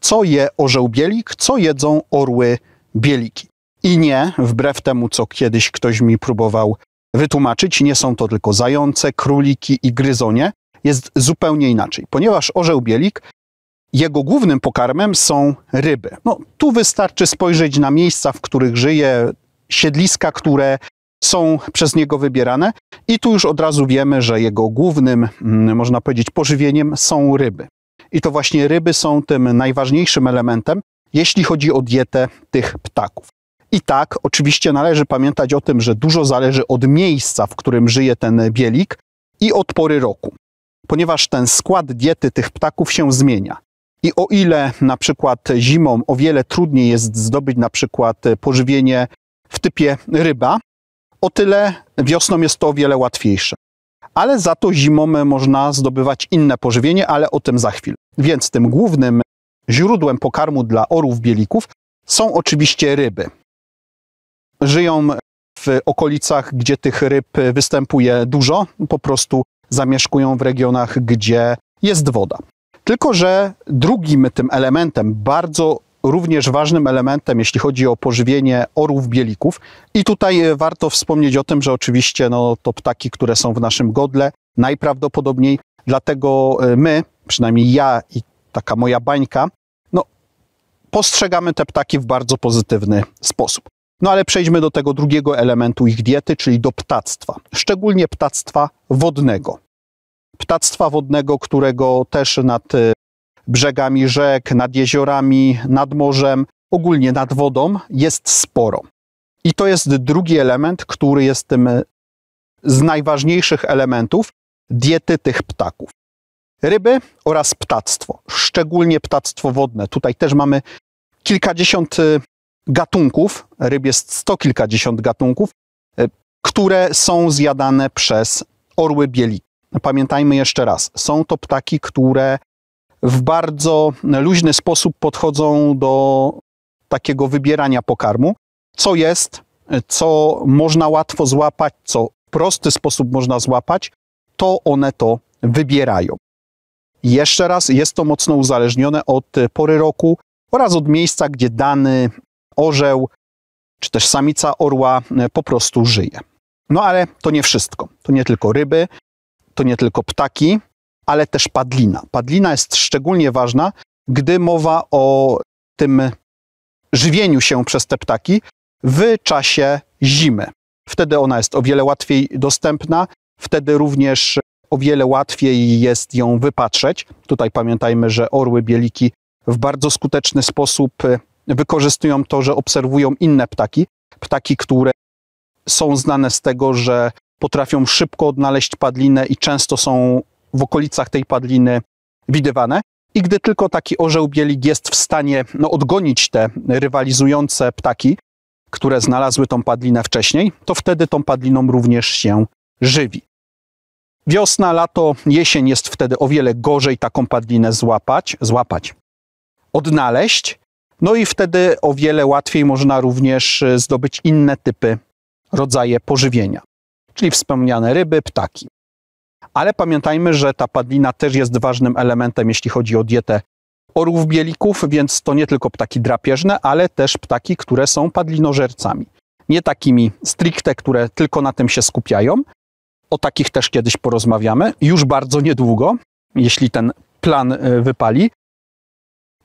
co je orzeł bielik, co jedzą orły bieliki. I nie, wbrew temu, co kiedyś ktoś mi próbował wytłumaczyć, nie są to tylko zające, króliki i gryzonie, jest zupełnie inaczej, ponieważ orzeł bielik, jego głównym pokarmem są ryby. No, tu wystarczy spojrzeć na miejsca, w których żyje, siedliska, które są przez niego wybierane, i tu już od razu wiemy, że jego głównym, mm, można powiedzieć, pożywieniem są ryby i to właśnie ryby są tym najważniejszym elementem, jeśli chodzi o dietę tych ptaków. I tak, oczywiście należy pamiętać o tym, że dużo zależy od miejsca, w którym żyje ten bielik i od pory roku, ponieważ ten skład diety tych ptaków się zmienia. I o ile na przykład zimą o wiele trudniej jest zdobyć na przykład pożywienie w typie ryba, o tyle wiosną jest to o wiele łatwiejsze. Ale za to zimą można zdobywać inne pożywienie, ale o tym za chwilę. Więc tym głównym źródłem pokarmu dla orłów bielików są oczywiście ryby. Żyją w okolicach, gdzie tych ryb występuje dużo, po prostu zamieszkują w regionach, gdzie jest woda. Tylko, że drugim tym elementem, bardzo również ważnym elementem, jeśli chodzi o pożywienie orłów bielików, i tutaj warto wspomnieć o tym, że oczywiście no, to ptaki, które są w naszym godle, najprawdopodobniej Dlatego e, my, przynajmniej ja i taka moja bańka, no, postrzegamy te ptaki w bardzo pozytywny sposób. No ale przejdźmy do tego drugiego elementu ich diety, czyli do ptactwa, szczególnie ptactwa wodnego. Ptactwa wodnego, którego też nad e, brzegami rzek, nad jeziorami, nad morzem, ogólnie nad wodą jest sporo. I to jest drugi element, który jest tym e, z najważniejszych elementów, diety tych ptaków. Ryby oraz ptactwo, szczególnie ptactwo wodne. Tutaj też mamy kilkadziesiąt y, gatunków, ryb jest sto kilkadziesiąt gatunków, y, które są zjadane przez orły bieli. Pamiętajmy jeszcze raz, są to ptaki, które w bardzo luźny sposób podchodzą do takiego wybierania pokarmu, co jest, co można łatwo złapać, co w prosty sposób można złapać, to one to wybierają. Jeszcze raz, jest to mocno uzależnione od e, pory roku oraz od miejsca, gdzie dany orzeł czy też samica orła e, po prostu żyje. No ale to nie wszystko. To nie tylko ryby, to nie tylko ptaki, ale też padlina. Padlina jest szczególnie ważna, gdy mowa o tym żywieniu się przez te ptaki w czasie zimy. Wtedy ona jest o wiele łatwiej dostępna Wtedy również o wiele łatwiej jest ją wypatrzeć. Tutaj pamiętajmy, że orły bieliki w bardzo skuteczny sposób y, wykorzystują to, że obserwują inne ptaki, ptaki, które są znane z tego, że potrafią szybko odnaleźć padlinę i często są w okolicach tej padliny widywane. I gdy tylko taki orzeł bielik jest w stanie no, odgonić te rywalizujące ptaki, które znalazły tą padlinę wcześniej, to wtedy tą padliną również się żywi. Wiosna, lato, jesień jest wtedy o wiele gorzej taką padlinę złapać, złapać, odnaleźć. No i wtedy o wiele łatwiej można również e, zdobyć inne typy, rodzaje pożywienia, czyli wspomniane ryby, ptaki. Ale pamiętajmy, że ta padlina też jest ważnym elementem, jeśli chodzi o dietę orłów bielików, więc to nie tylko ptaki drapieżne, ale też ptaki, które są padlinożercami. Nie takimi stricte, które tylko na tym się skupiają, o takich też kiedyś porozmawiamy, już bardzo niedługo, jeśli ten plan y, wypali.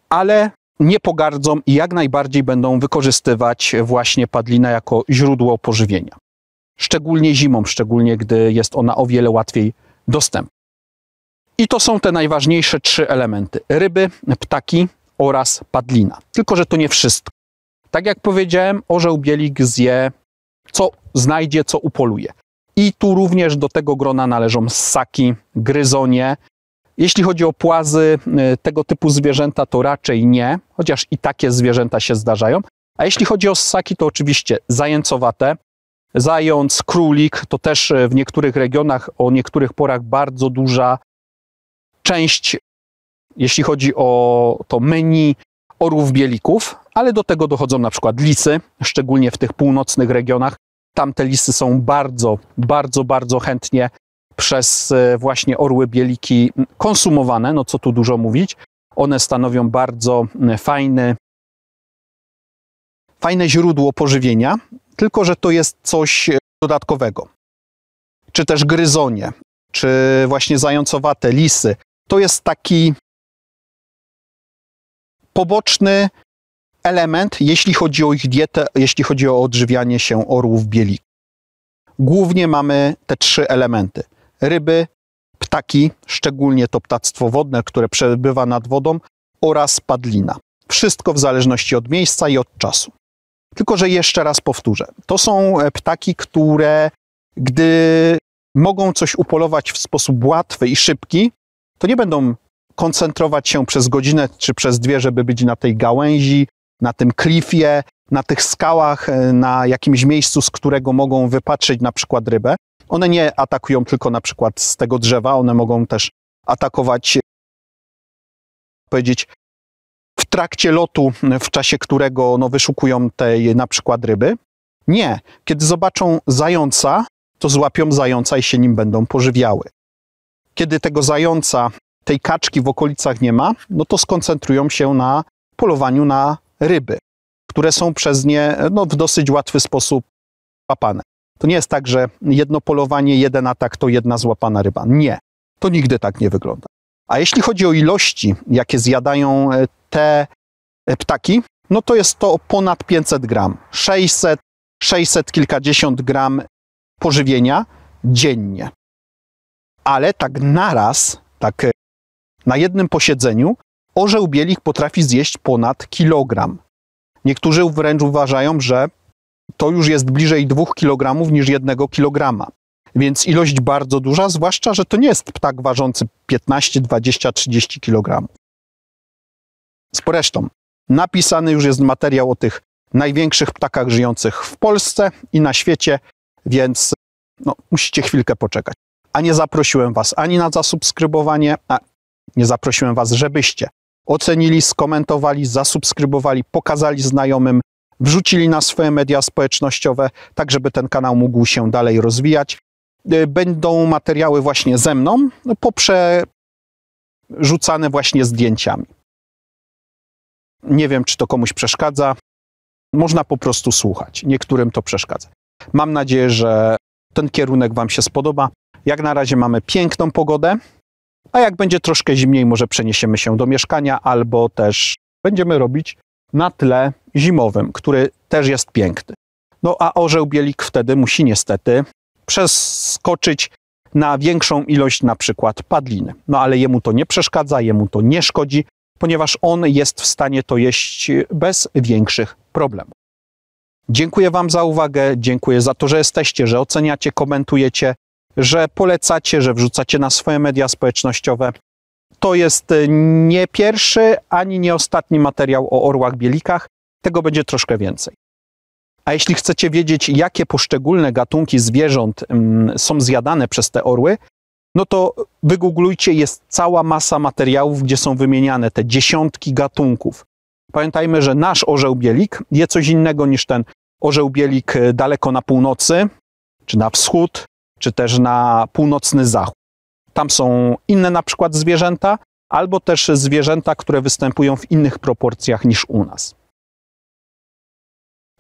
Ale nie pogardzą i jak najbardziej będą wykorzystywać właśnie padlinę jako źródło pożywienia. Szczególnie zimą, szczególnie gdy jest ona o wiele łatwiej dostępna. I to są te najważniejsze trzy elementy: ryby, ptaki oraz padlina. Tylko, że to nie wszystko. Tak jak powiedziałem, orzeł bielik zje, co znajdzie, co upoluje. I tu również do tego grona należą ssaki, gryzonie. Jeśli chodzi o płazy, y, tego typu zwierzęta to raczej nie, chociaż i takie zwierzęta się zdarzają. A jeśli chodzi o ssaki, to oczywiście zajęcowate. Zając, królik to też y, w niektórych regionach o niektórych porach bardzo duża część, jeśli chodzi o to menu orów bielików, ale do tego dochodzą na przykład lisy, szczególnie w tych północnych regionach, Tamte listy są bardzo, bardzo, bardzo chętnie przez e, właśnie orły bieliki konsumowane, no co tu dużo mówić. One stanowią bardzo fajny, fajne źródło pożywienia, tylko że to jest coś e, dodatkowego. Czy też gryzonie, czy właśnie zającowate lisy. To jest taki poboczny element, jeśli chodzi o ich dietę, jeśli chodzi o odżywianie się orłów bielików. Głównie mamy te trzy elementy: ryby, ptaki, szczególnie to ptactwo wodne, które przebywa nad wodą, oraz padlina. Wszystko w zależności od miejsca i od czasu. Tylko, że jeszcze raz powtórzę: to są e, ptaki, które gdy mogą coś upolować w sposób łatwy i szybki, to nie będą koncentrować się przez godzinę czy przez dwie, żeby być na tej gałęzi, na tym klifie, na tych skałach, e, na jakimś miejscu, z którego mogą wypatrzeć na przykład rybę. One nie atakują tylko na przykład z tego drzewa, one mogą też atakować, powiedzieć, w trakcie lotu, w czasie którego no, wyszukują tej na przykład ryby. Nie, kiedy zobaczą zająca, to złapią zająca i się nim będą pożywiały. Kiedy tego zająca, tej kaczki w okolicach nie ma, no to skoncentrują się na polowaniu na ryby, które są przez nie no, w dosyć łatwy sposób łapane. To nie jest tak, że jedno polowanie, jeden atak to jedna złapana ryba. Nie, to nigdy tak nie wygląda. A jeśli chodzi o ilości, jakie zjadają e, te e, ptaki, no to jest to ponad 500 gram, 600, 600 kilkadziesiąt gram pożywienia dziennie. Ale tak naraz, tak e, na jednym posiedzeniu, Orzeł bielich potrafi zjeść ponad kilogram. Niektórzy wręcz uważają, że to już jest bliżej 2 kg niż 1 kg. Więc ilość bardzo duża, zwłaszcza, że to nie jest ptak ważący 15, 20, 30 kg. Zresztą, napisany już jest materiał o tych największych ptakach żyjących w Polsce i na świecie, więc no, musicie chwilkę poczekać. A nie zaprosiłem Was ani na zasubskrybowanie, a nie zaprosiłem Was, żebyście ocenili, skomentowali, zasubskrybowali, pokazali znajomym, wrzucili na swoje media społecznościowe, tak żeby ten kanał mógł się dalej rozwijać. Y, będą materiały właśnie ze mną, no, poprzerzucane właśnie zdjęciami. Nie wiem, czy to komuś przeszkadza. Można po prostu słuchać. Niektórym to przeszkadza. Mam nadzieję, że ten kierunek Wam się spodoba. Jak na razie mamy piękną pogodę, a jak będzie troszkę zimniej, może przeniesiemy się do mieszkania albo też będziemy robić na tle zimowym, który też jest piękny. No a orzeł bielik wtedy musi niestety przeskoczyć na większą ilość na przykład padliny. No ale jemu to nie przeszkadza, jemu to nie szkodzi, ponieważ on jest w stanie to jeść bez większych problemów. Dziękuję Wam za uwagę, dziękuję za to, że jesteście, że oceniacie, komentujecie że polecacie, że wrzucacie na swoje media społecznościowe. To jest y, nie pierwszy ani nie ostatni materiał o orłach bielikach. Tego będzie troszkę więcej. A jeśli chcecie wiedzieć, jakie poszczególne gatunki zwierząt mm, są zjadane przez te orły, no to wygooglujcie, jest cała masa materiałów, gdzie są wymieniane te dziesiątki gatunków. Pamiętajmy, że nasz orzeł bielik je coś innego niż ten orzeł bielik y, daleko na północy czy na wschód, czy też na północny zachód. Tam są inne na przykład zwierzęta, albo też zwierzęta, które występują w innych proporcjach niż u nas.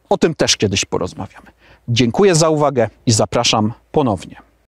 O tym też kiedyś porozmawiamy. Dziękuję za uwagę i zapraszam ponownie.